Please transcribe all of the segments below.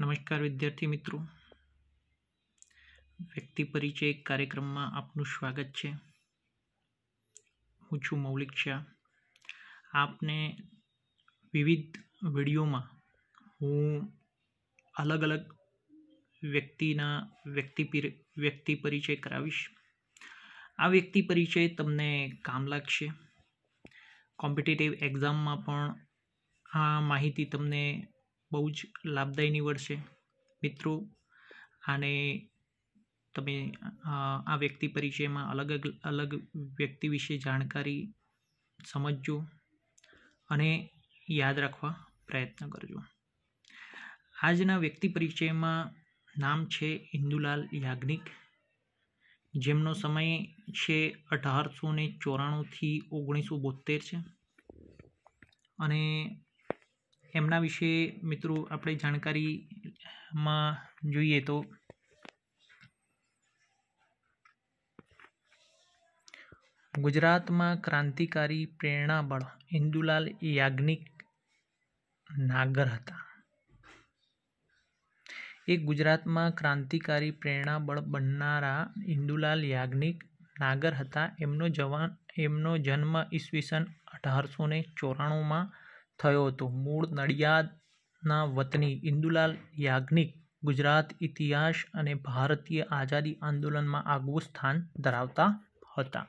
નમસ્કાર વિદ્યાર્થી મિત્રો વ્યક્તિ પરિચય કાર્યક્રમમાં આપનું સ્વાગત છે હું છું મૌલિક શાહ આપને વિવિધ વિડીયોમાં હું અલગ અલગ વ્યક્તિના વ્યક્તિ વ્યક્તિ પરિચય કરાવીશ આ વ્યક્તિ પરિચય તમને કામ લાગશે કોમ્પિટિટિવ એક્ઝામમાં પણ આ માહિતી તમને બહુ જ લાભદાયી નીવડશે મિત્રો આને તમે આ વ્યક્તિ પરિચયમાં અલગ અલગ વ્યક્તિ વિશે જાણકારી સમજજો અને યાદ રાખવા પ્રયત્ન કરજો આજના વ્યક્તિ પરિચયમાં નામ છે ઇન્દુલાલ યાજ્ઞિક જેમનો સમય છે અઢારસો ને ચોરાણુંથી ઓગણીસો બોતેર છે અને એમના વિશે મિત્રો આપણે જાણકારીમાં જોઈએ તો ગુજરાતમાં ક્રાંતિકારી પ્રેરણાબળ હિન્દુલાલ યાજ્ઞિક નાગર હતા એ ગુજરાતમાં ક્રાંતિકારી પ્રેરણાબળ બનનારા હિન્દુલાલ યાજ્ઞિક નાગર હતા એમનો જવાન એમનો જન્મ ઈસવીસન અઢારસો ને ચોરાણુંમાં થયો હતો મૂળ નડિયાદના વતની ઇન્દુલાલ યાજ્ઞિક ગુજરાત ઇતિહાસ અને ભારતીય આઝાદી આંદોલનમાં આગવું સ્થાન ધરાવતા હતા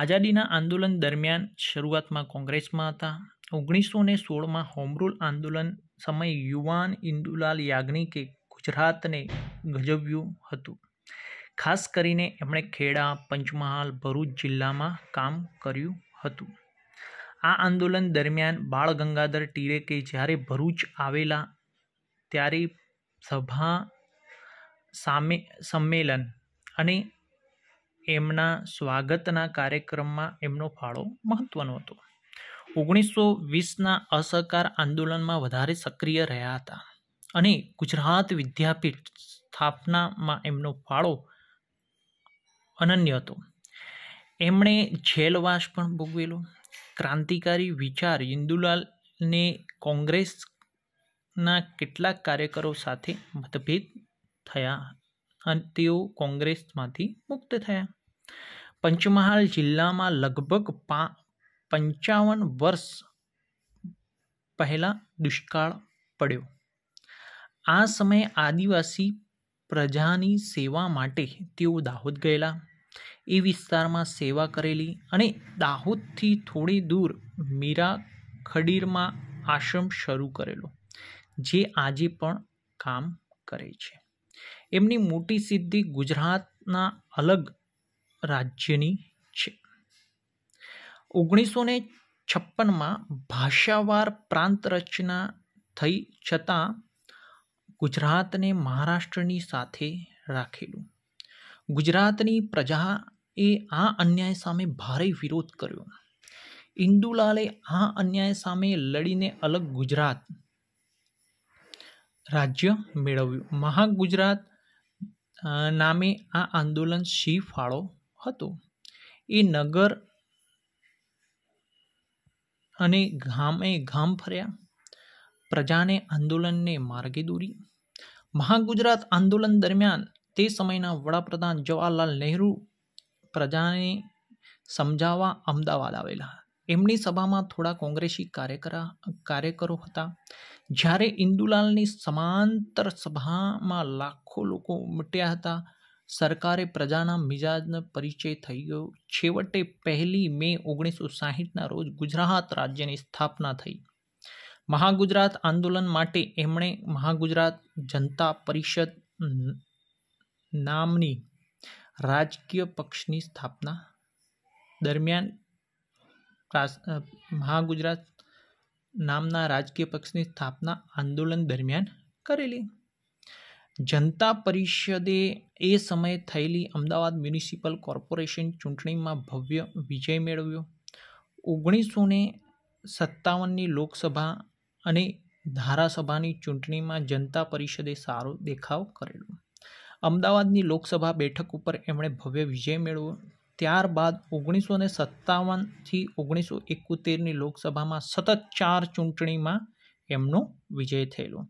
આઝાદીના આંદોલન દરમિયાન શરૂઆતમાં કોંગ્રેસમાં હતા ઓગણીસો ને સોળમાં હોમરૂલ આંદોલન સમયે યુવાન ઇન્દુલાલ યાજ્ઞિકે ગુજરાતને ગજવ્યું હતું ખાસ કરીને એમણે ખેડા પંચમહાલ ભરૂચ જિલ્લામાં કામ કર્યું હતું આ આંદોલન દરમિયાન બાળ ગંગાધર ટિળકે જ્યારે ભરૂચ આવેલા ત્યારે સભા સામે સંમેલન અને એમના સ્વાગતના કાર્યક્રમમાં એમનો ફાળો મહત્ત્વનો હતો ઓગણીસો વીસના અસહકાર આંદોલનમાં વધારે સક્રિય રહ્યા હતા અને ગુજરાત વિદ્યાપીઠ સ્થાપનામાં એમનો ફાળો અનન્ય હતો એમણે જેલવાસ પણ ભોગવેલો ક્રાંતિકારી વિચાર ઇન્દુલાલને કોંગ્રેસના કેટલાક કાર્યકરો સાથે મતભેદ થયા અને તેઓ કોંગ્રેસમાંથી મુક્ત થયા પંચમહાલ જિલ્લામાં લગભગ પા પંચાવન વર્ષ પહેલાં દુષ્કાળ પડ્યો આ સમયે આદિવાસી પ્રજાની સેવા માટે તેઓ દાહોદ ગયેલા એ વિસ્તારમાં સેવા કરેલી અને દાહોદથી થોડી દૂર મીરા ખડીરમાં આશ્રમ શરૂ કરેલો જે આજે પણ કામ કરે છે એમની મોટી સિદ્ધિ ગુજરાતના અલગ રાજ્યની છે ઓગણીસો ને છપ્પનમાં ભાષાવાર પ્રાંત રચના થઈ છતાં ગુજરાતને મહારાષ્ટ્રની સાથે રાખેલું ગુજરાતની પ્રજા એ આ અન્યાય સામે ભારે વિરોધ કર્યો ઇન્દુલાલે આ અન્યાય સામે લડીને અલગ ગુજરાત રાજ્ય મેળવ્યું મહાગુજરાત નામે આ આંદોલન શી ફાળો હતો એ નગર અને ગામે ગામ ફર્યા પ્રજાને આંદોલનને માર્ગે દોરી મહાગુજરાત આંદોલન દરમિયાન તે સમયના વડાપ્રધાન જવાહરલાલ નહેરુ પ્રજાને સમજાવવા અમદાવાદ આવેલા એમની સભામાં થોડા કોંગ્રેસી કાર્યકરા કાર્યકરો હતા જ્યારે ઇન્દુલાલની સમાંતર સભામાં લાખો લોકો ઉમટ્યા હતા સરકારે પ્રજાના મિજાજનો પરિચય થઈ ગયો છેવટે પહેલી મે ઓગણીસો સાહીઠના રોજ ગુજરાત રાજ્યની સ્થાપના થઈ મહાગુજરાત આંદોલન માટે એમણે મહાગુજરાત જનતા પરિષદ નામની રાજકીય પક્ષની સ્થાપના દરમિયાન મહાગુજરાત નામના રાજકીય પક્ષની સ્થાપના આંદોલન દરમિયાન કરેલી જનતા પરિષદે એ સમયે થયેલી અમદાવાદ મ્યુનિસિપલ કોર્પોરેશન ચૂંટણીમાં ભવ્ય વિજય મેળવ્યો ઓગણીસો ને સત્તાવનની લોકસભા અને ધારાસભાની ચૂંટણીમાં જનતા પરિષદે સારો દેખાવ કરેલો અમદાવાદની લોકસભા બેઠક ઉપર એમણે ભવ્ય વિજય મેળવ્યો ત્યારબાદ ઓગણીસો ને સત્તાવનથી ઓગણીસો એકોતેરની લોકસભામાં સતત ચાર ચૂંટણીમાં એમનો વિજય થયેલો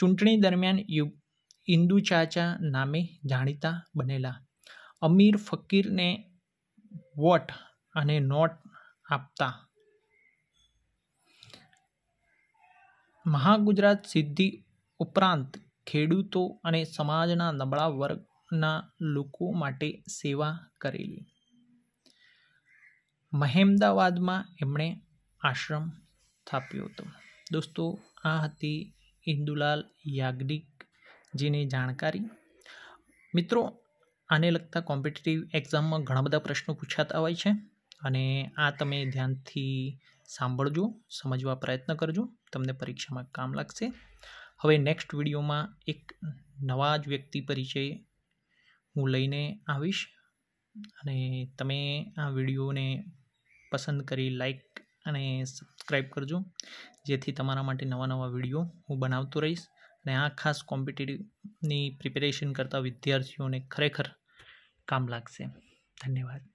ચૂંટણી દરમિયાન યુ ઇન્દુ ચાચા નામે જાણીતા બનેલા અમીર ફકીરને વોટ અને નોટ આપતા મહાગુજરાત સિદ્ધિ ઉપરાંત ખેડૂતો અને સમાજના નબળા વર્ગના લોકો માટે સેવા કરેલી મહેમદાવાદમાં એમણે આશ્રમ સ્થાપ્યો હતો દોસ્તો આ હતી ઇન્દુલાલ યાજ્ઞિક જેની જાણકારી મિત્રો આને લગતા કોમ્પિટિટિવ એક્ઝામમાં ઘણા બધા પ્રશ્નો પૂછાતા હોય છે અને આ તમે ધ્યાનથી સાંભળજો સમજવા પ્રયત્ન કરજો તમને પરીક્ષામાં કામ લાગશે હવે નેક્સ્ટ વિડીયોમાં એક નવા જ વ્યક્તિ પરિચય હું લઈને આવીશ અને તમે આ વિડીયોને પસંદ કરી લાઈક અને સબસ્ક્રાઈબ કરજો જેથી તમારા માટે નવા નવા વિડીયો હું બનાવતો રહીશ અને આ ખાસ કોમ્પિટિટિવની પ્રિપેરેશન કરતા વિદ્યાર્થીઓને ખરેખર કામ લાગશે ધન્યવાદ